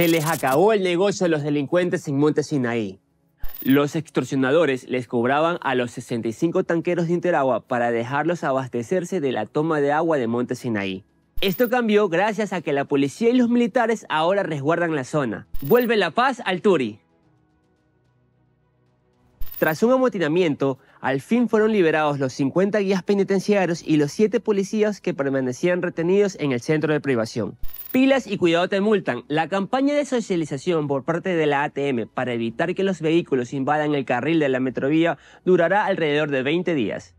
Se les acabó el negocio a los delincuentes en Monte Sinaí. Los extorsionadores les cobraban a los 65 tanqueros de Interagua para dejarlos abastecerse de la toma de agua de Monte Sinaí. Esto cambió gracias a que la policía y los militares ahora resguardan la zona. Vuelve la paz al Turi. Tras un amotinamiento, al fin fueron liberados los 50 guías penitenciarios y los 7 policías que permanecían retenidos en el centro de privación. Pilas y cuidado te multan. La campaña de socialización por parte de la ATM para evitar que los vehículos invadan el carril de la metrovía durará alrededor de 20 días.